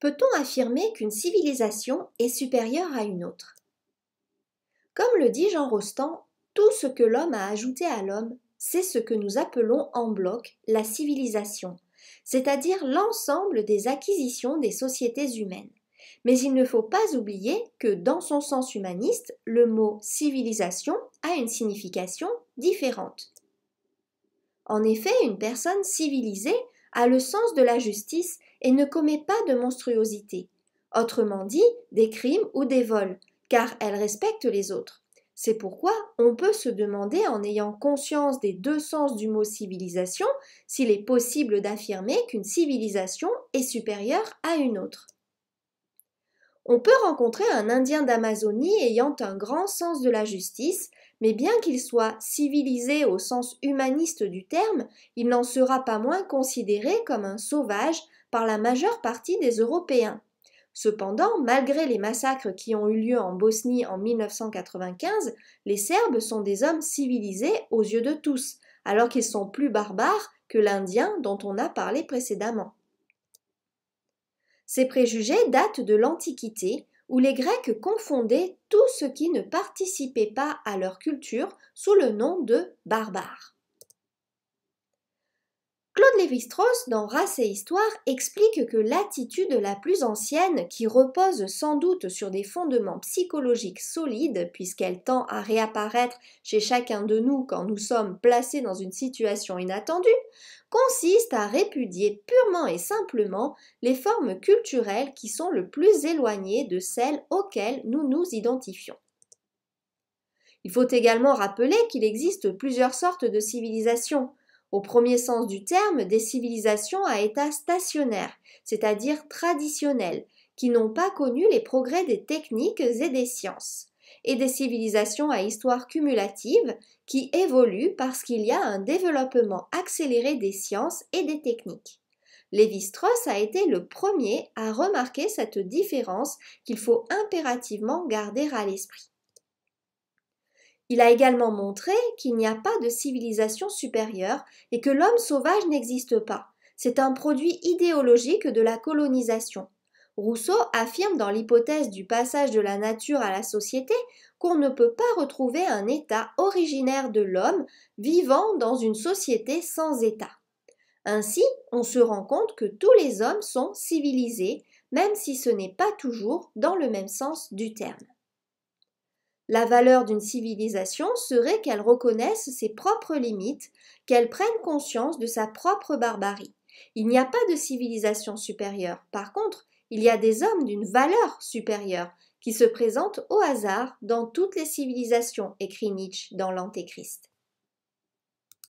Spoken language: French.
peut-on affirmer qu'une civilisation est supérieure à une autre Comme le dit Jean Rostand, tout ce que l'homme a ajouté à l'homme, c'est ce que nous appelons en bloc la civilisation, c'est-à-dire l'ensemble des acquisitions des sociétés humaines. Mais il ne faut pas oublier que dans son sens humaniste, le mot civilisation a une signification différente. En effet, une personne civilisée a le sens de la justice et ne commet pas de monstruosité, autrement dit des crimes ou des vols, car elle respecte les autres. C'est pourquoi on peut se demander, en ayant conscience des deux sens du mot civilisation, s'il est possible d'affirmer qu'une civilisation est supérieure à une autre. On peut rencontrer un Indien d'Amazonie ayant un grand sens de la justice, mais bien qu'il soit civilisé au sens humaniste du terme, il n'en sera pas moins considéré comme un sauvage par la majeure partie des Européens. Cependant, malgré les massacres qui ont eu lieu en Bosnie en 1995, les Serbes sont des hommes civilisés aux yeux de tous, alors qu'ils sont plus barbares que l'Indien dont on a parlé précédemment. Ces préjugés datent de l'Antiquité, où les Grecs confondaient tout ce qui ne participait pas à leur culture sous le nom de barbares. Claude Lévi-Strauss, dans Race et Histoire, explique que l'attitude la plus ancienne, qui repose sans doute sur des fondements psychologiques solides, puisqu'elle tend à réapparaître chez chacun de nous quand nous sommes placés dans une situation inattendue, consiste à répudier purement et simplement les formes culturelles qui sont le plus éloignées de celles auxquelles nous nous identifions. Il faut également rappeler qu'il existe plusieurs sortes de civilisations au premier sens du terme, des civilisations à état stationnaire, c'est-à-dire traditionnelles, qui n'ont pas connu les progrès des techniques et des sciences, et des civilisations à histoire cumulative, qui évoluent parce qu'il y a un développement accéléré des sciences et des techniques. Lévi-Strauss a été le premier à remarquer cette différence qu'il faut impérativement garder à l'esprit. Il a également montré qu'il n'y a pas de civilisation supérieure et que l'homme sauvage n'existe pas. C'est un produit idéologique de la colonisation. Rousseau affirme dans l'hypothèse du passage de la nature à la société qu'on ne peut pas retrouver un état originaire de l'homme vivant dans une société sans état. Ainsi, on se rend compte que tous les hommes sont civilisés, même si ce n'est pas toujours dans le même sens du terme. La valeur d'une civilisation serait qu'elle reconnaisse ses propres limites, qu'elle prenne conscience de sa propre barbarie. Il n'y a pas de civilisation supérieure. Par contre, il y a des hommes d'une valeur supérieure qui se présentent au hasard dans toutes les civilisations, écrit Nietzsche dans l'Antéchrist.